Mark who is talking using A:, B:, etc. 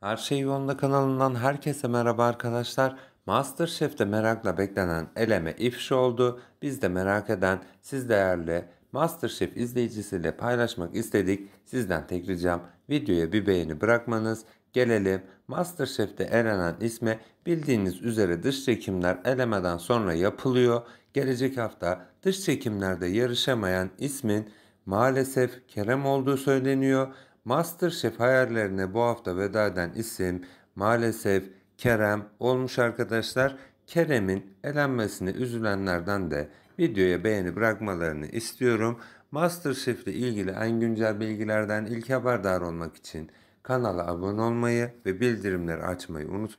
A: Her Şey Yolunda kanalından herkese merhaba arkadaşlar. Masterchef'te merakla beklenen eleme ifşa oldu. Biz de merak eden siz değerli Masterchef izleyicisiyle paylaşmak istedik. Sizden tek ricam videoya bir beğeni bırakmanız. Gelelim Masterchef'te elenen isme bildiğiniz üzere dış çekimler elemeden sonra yapılıyor. Gelecek hafta dış çekimlerde yarışamayan ismin maalesef Kerem olduğu söyleniyor. Masterchef hayallerine bu hafta veda eden isim maalesef Kerem olmuş arkadaşlar. Kerem'in elenmesine üzülenlerden de videoya beğeni bırakmalarını istiyorum. Masterchef ile ilgili en güncel bilgilerden ilk haberdar olmak için kanala abone olmayı ve bildirimleri açmayı unutmayın.